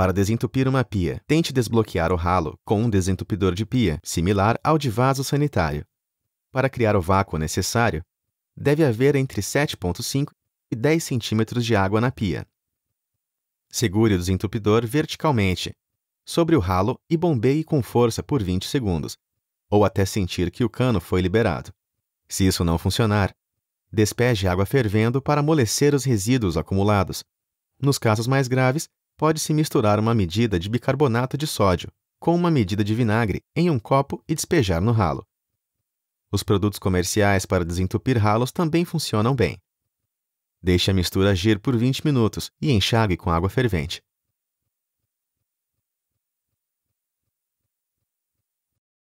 Para desentupir uma pia, tente desbloquear o ralo com um desentupidor de pia, similar ao de vaso sanitário. Para criar o vácuo necessário, deve haver entre 7,5 e 10 centímetros de água na pia. Segure o desentupidor verticalmente sobre o ralo e bombeie com força por 20 segundos, ou até sentir que o cano foi liberado. Se isso não funcionar, despeje água fervendo para amolecer os resíduos acumulados. Nos casos mais graves, pode-se misturar uma medida de bicarbonato de sódio com uma medida de vinagre em um copo e despejar no ralo. Os produtos comerciais para desentupir ralos também funcionam bem. Deixe a mistura agir por 20 minutos e enxague com água fervente.